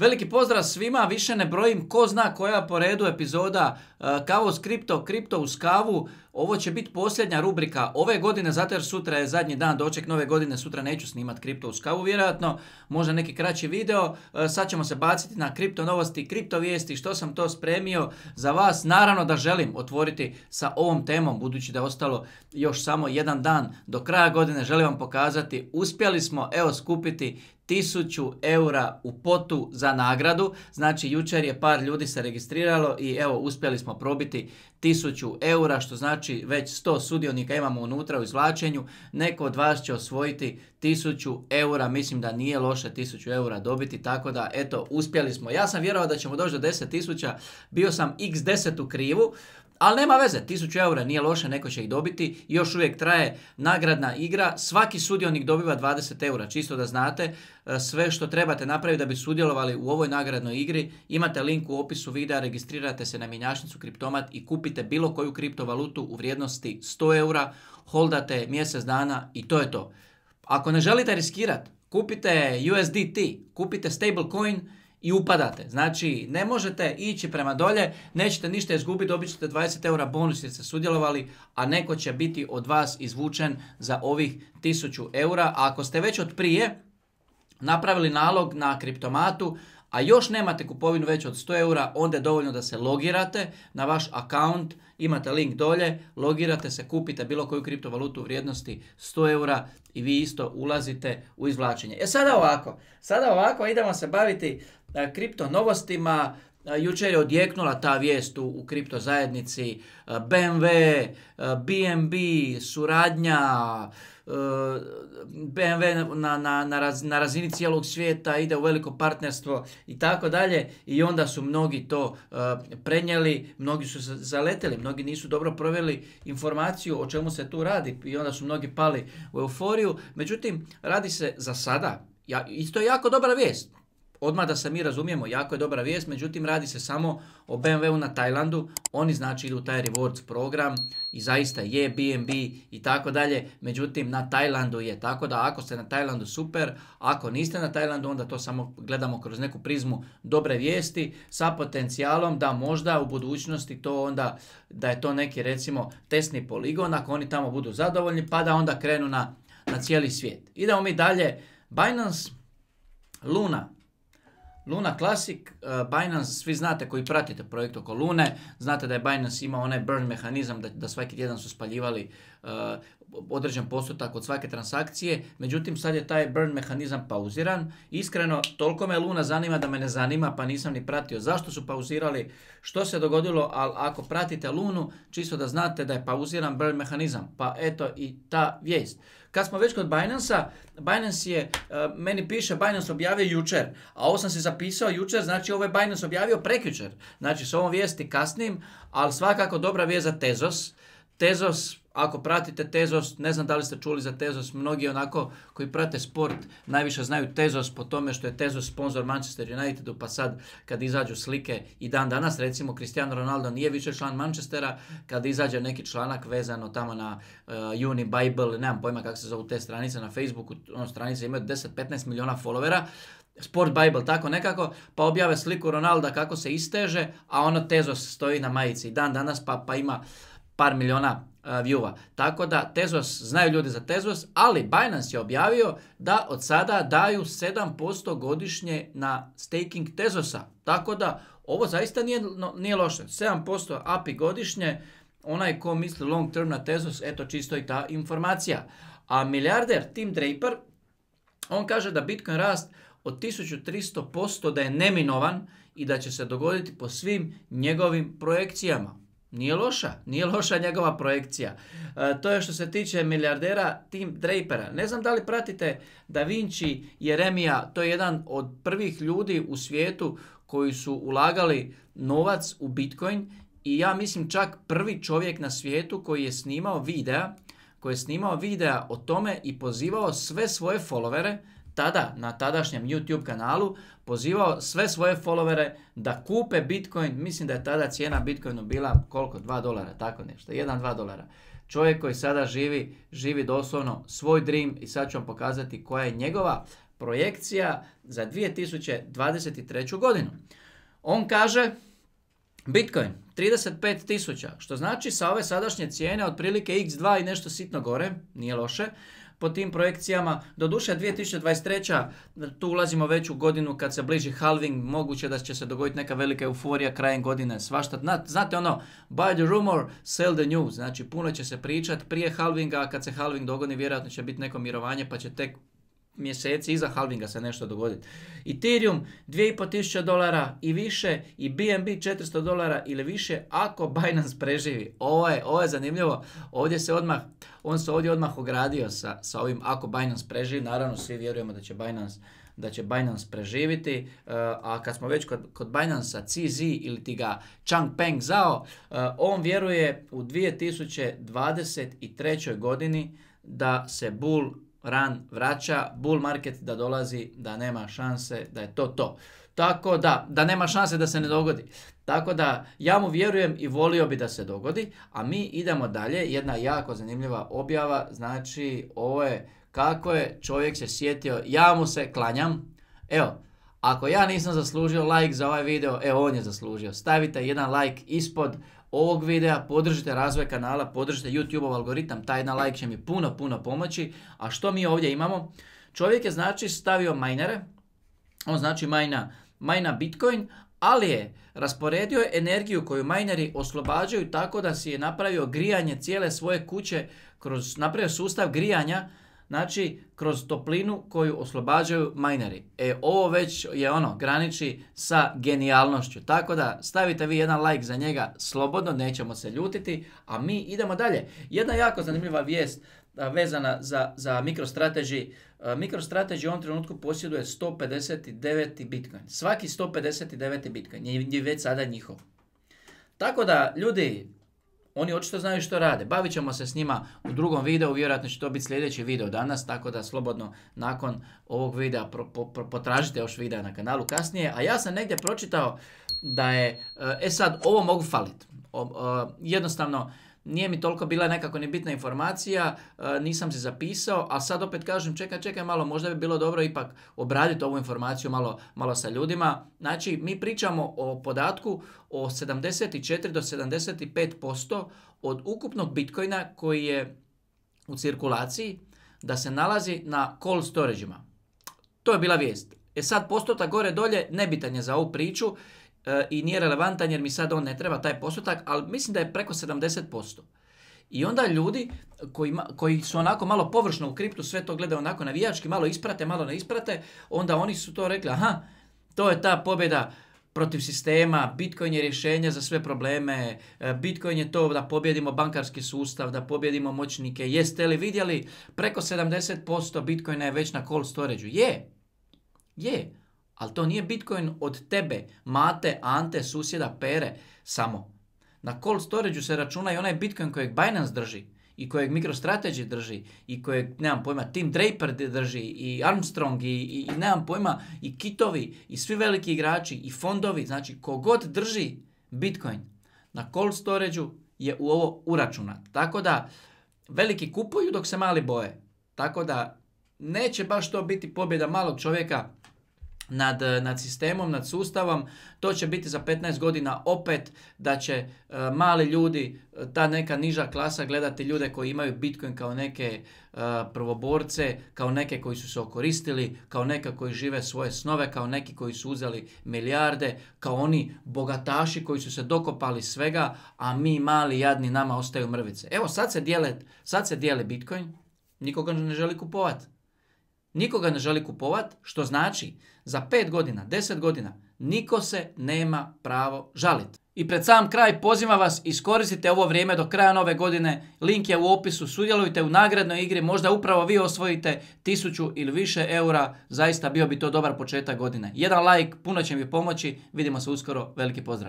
Veliki pozdrav svima, više ne brojim ko zna koja po redu epizoda e, Kavo s kripto, kripto uz kavu. Ovo će biti posljednja rubrika ove godine, zato jer sutra je zadnji dan doček nove godine, sutra neću snimat kripto uz kavu vjerojatno, možda neki kraći video. E, sad ćemo se baciti na kripto novosti, kripto vijesti, što sam to spremio za vas. Naravno da želim otvoriti sa ovom temom, budući da je ostalo još samo jedan dan do kraja godine, želim vam pokazati, uspjeli smo evo skupiti 1000 eura u potu za nagradu. Znači, jučer je par ljudi se registriralo i evo, uspjeli smo probiti 1000 eura, što znači već 100 sudionika imamo unutra u izvlačenju. Neko od vas će osvojiti 1000 eura, mislim da nije loše 1000 eura dobiti, tako da eto, uspjeli smo. Ja sam vjerovao da ćemo doći do 10.000, bio sam x10 u krivu, ali nema veze, 1000 eura nije loše, neko će ih dobiti. Još uvijek traje nagradna igra. Svaki sudionik dobiva 20 eura, čisto da znate. E, sve što trebate napraviti da bi sudjelovali u ovoj nagradnoj igri, imate link u opisu videa, registrirate se na minjašnicu Kriptomat i kupite bilo koju kriptovalutu u vrijednosti 100 eura, holdate mjesec dana i to je to. Ako ne želite riskirati, kupite USDT, kupite stablecoin, i upadate. Znači, ne možete ići prema dolje, nećete ništa izgubiti, dobit ćete 20 eura bonus jer ste sudjelovali, a neko će biti od vas izvučen za ovih 1000 eura. A ako ste već od prije napravili nalog na kriptomatu, a još nemate kupovinu već od 100 eura, onda je dovoljno da se logirate na vaš account, imate link dolje, logirate se, kupite bilo koju kriptovalutu u vrijednosti 100 eura i vi isto ulazite u izvlačenje. E sada ovako, sada ovako idemo se baviti E, kripto novostima. E, jučer je odjeknula ta vijest u, kripto zajednici e, BMW, BNB, suradnja, BMW na, na, na razini cijelog svijeta ide u veliko partnerstvo i tako dalje i onda su mnogi to prenijeli, mnogi su se zaleteli, mnogi nisu dobro proveli informaciju o čemu se tu radi i onda su mnogi pali u euforiju. Međutim, radi se za sada, ja, isto je jako dobra vijest, odmah da se mi razumijemo, jako je dobra vijest, međutim radi se samo o BMW-u na Tajlandu, oni znači idu u taj rewards program i zaista je BMW i tako dalje, međutim na Tajlandu je, tako da ako ste na Tajlandu super, ako niste na Tajlandu onda to samo gledamo kroz neku prizmu dobre vijesti sa potencijalom da možda u budućnosti to onda, da je to neki recimo testni poligon, ako oni tamo budu zadovoljni pa da onda krenu na, na cijeli svijet. Idemo mi dalje, Binance Luna, Luna Classic, eh, Binance, svi znate koji pratite projekt oko Lune, znate da je Binance imao onaj burn mehanizam da, da svaki tjedan su spaljivali Eh, određen postotak od svake transakcije, međutim sad je taj burn mehanizam pauziran. Iskreno, toliko me Luna zanima da me ne zanima, pa nisam ni pratio zašto su pauzirali, što se dogodilo, ali ako pratite Lunu, čisto da znate da je pauziran burn mehanizam. Pa eto i ta vijest. Kad smo već kod Binance-a, Binance je, eh, meni piše Binance objavio jučer, a ovo sam se zapisao jučer, znači ovo je Binance objavio prekjučer. Znači s ovom vijesti kasnim, ali svakako dobra vijest za Tezos. Tezos ako pratite Tezos, ne znam da li ste čuli za Tezos, mnogi onako koji prate sport najviše znaju Tezos po tome što je Tezos sponsor Manchester Unitedu, pa sad kad izađu slike i dan danas recimo Cristiano Ronaldo nije više član Manchestera, kad izađe neki članak vezano tamo na uh, eh, Uni Bible, nemam pojma kako se zovu te stranice na Facebooku, ono stranice imaju 10-15 miliona followera, Sport Bible, tako nekako, pa objave sliku Ronalda kako se isteže, a ono Tezos stoji na majici. i Dan danas pa, pa ima par miliona view Tako da Tezos, znaju ljudi za Tezos, ali Binance je objavio da od sada daju 7% godišnje na staking Tezosa. Tako da ovo zaista nije, no, nije loše. 7% API godišnje, onaj ko misli long term na Tezos, eto čisto i ta informacija. A milijarder Tim Draper, on kaže da Bitcoin rast od 1300% da je neminovan i da će se dogoditi po svim njegovim projekcijama. Nije mm. loša, nije loša njegova projekcija. E, to je što se tiče milijardera Tim Drapera. Ne znam da li pratite Da Vinci Jeremija, to je jedan od prvih ljudi u svijetu koji su ulagali novac u Bitcoin i ja mislim čak prvi čovjek na svijetu koji je snimao videa, koji je snimao videa o tome i pozivao sve svoje followere tada na tadašnjem YouTube kanalu pozivao sve svoje followere da kupe Bitcoin. Mislim da je tada cijena Bitcoinu bila koliko? 2 dolara, tako nešto. 1-2 dolara. Čovjek koji sada živi, živi doslovno svoj dream i sad ću vam pokazati koja je njegova projekcija za 2023. godinu. On kaže Bitcoin 35.000, što znači sa ove sadašnje cijene otprilike x2 i nešto sitno gore, nije loše, po tim projekcijama. Doduše 2023. tu ulazimo već u godinu kad se bliži halving, moguće da će se dogoditi neka velika euforija krajem godine, svašta. Znate ono, buy the rumor, sell the news, znači puno će se pričat prije halvinga, a kad se halving dogodi vjerojatno će biti neko mirovanje pa će tek mjeseci iza halvinga se nešto dogoditi. Ethereum 2500 dolara i više i BNB 400 dolara ili više ako Binance preživi. Ovo je, ovo je zanimljivo. Ovdje se odmah, on se ovdje odmah ogradio sa, sa ovim ako Binance preživi. Naravno svi vjerujemo da će Binance da će Binance preživiti, e, a kad smo već kod, kod Binance-a CZ ili ti ga Changpeng Zhao, e, on vjeruje u 2023. godini da se bull Ran vraća, bull market da dolazi, da nema šanse, da je to to. Tako da, da nema šanse da se ne dogodi. Tako da, ja mu vjerujem i volio bi da se dogodi, a mi idemo dalje, jedna jako zanimljiva objava, znači ovo je kako je čovjek se sjetio, ja mu se klanjam, evo, ako ja nisam zaslužio like za ovaj video, evo on je zaslužio. Stavite jedan like ispod ovog videa, podržite razvoj kanala, podržite YouTube-ov algoritam, taj like će mi puno, puno pomoći. A što mi ovdje imamo? Čovjek je znači stavio minere, on znači majna, Bitcoin, ali je rasporedio energiju koju majneri oslobađaju tako da si je napravio grijanje cijele svoje kuće, kroz napravio sustav grijanja znači kroz toplinu koju oslobađaju majneri. E ovo već je ono, graniči sa genijalnošću. Tako da stavite vi jedan like za njega slobodno, nećemo se ljutiti, a mi idemo dalje. Jedna jako zanimljiva vijest vezana za, za MicroStrategy. MicroStrategy u ovom trenutku posjeduje 159. Bitcoin. Svaki 159. Bitcoin je već sada njihov. Tako da, ljudi, oni očito znaju što rade. Bavit ćemo se s njima u drugom videu, vjerojatno će to biti sljedeći video danas, tako da slobodno nakon ovog videa potražite još videa na kanalu kasnije. A ja sam negdje pročitao da je, e, e sad, ovo mogu faliti. E, jednostavno, nije mi toliko bila nekako ni bitna informacija, e, nisam se zapisao, a sad opet kažem čekaj, čekaj malo, možda bi bilo dobro ipak obraditi ovu informaciju malo, malo sa ljudima. Znači, mi pričamo o podatku o 74 do 75% od ukupnog bitcoina koji je u cirkulaciji da se nalazi na storage-ima. To je bila vijest. E sad postota gore dolje nebitan je za ovu priču E, i nije relevantan jer mi sad on ne treba taj postotak, ali mislim da je preko 70%. I onda ljudi koji, koji su onako malo površno u kriptu, sve to gledaju onako navijački, malo isprate, malo ne isprate, onda oni su to rekli, aha, to je ta pobjeda protiv sistema, Bitcoin je rješenje za sve probleme, e, Bitcoin je to da pobjedimo bankarski sustav, da pobjedimo moćnike. Jeste li vidjeli preko 70% Bitcoina je već na cold storage Je, je. Ali to nije Bitcoin od tebe, mate, ante, susjeda, pere samo. Na cold storage se računa i onaj Bitcoin kojeg Binance drži i kojeg MicroStrategy drži i kojeg, nemam pojma, Tim Draper drži i Armstrong i, i, i nemam pojma i Kitovi i svi veliki igrači i fondovi, znači kogod drži Bitcoin na cold storage je u ovo uračunat. Tako da veliki kupuju dok se mali boje. Tako da neće baš to biti pobjeda malog čovjeka Eh, nad, sistemom, nad sustavom. To će biti za 15 godina opet da će eh, mali ljudi, eh, ta neka niža klasa gledati ljude koji imaju Bitcoin kao neke prvoborce, kao neke koji su se okoristili, kao neka koji žive svoje snove, kao neki koji su uzeli milijarde, kao oni bogataši koji su se dokopali svega, a mi mali jadni nama ostaju mrvice. Evo sad se dijele, sad se dijele Bitcoin, nikoga ne želi kupovati. Nikoga ne želi kupovat, što znači za 5 godina, 10 godina, niko se nema pravo žaliti. I pred sam kraj pozivam vas, iskoristite ovo vrijeme do kraja nove godine, link je u opisu, sudjelujte u nagradnoj igri, možda upravo vi osvojite tisuću ili više eura, zaista bio bi to dobar početak godine. Jedan like, puno će mi pomoći, vidimo se uskoro, veliki pozdrav!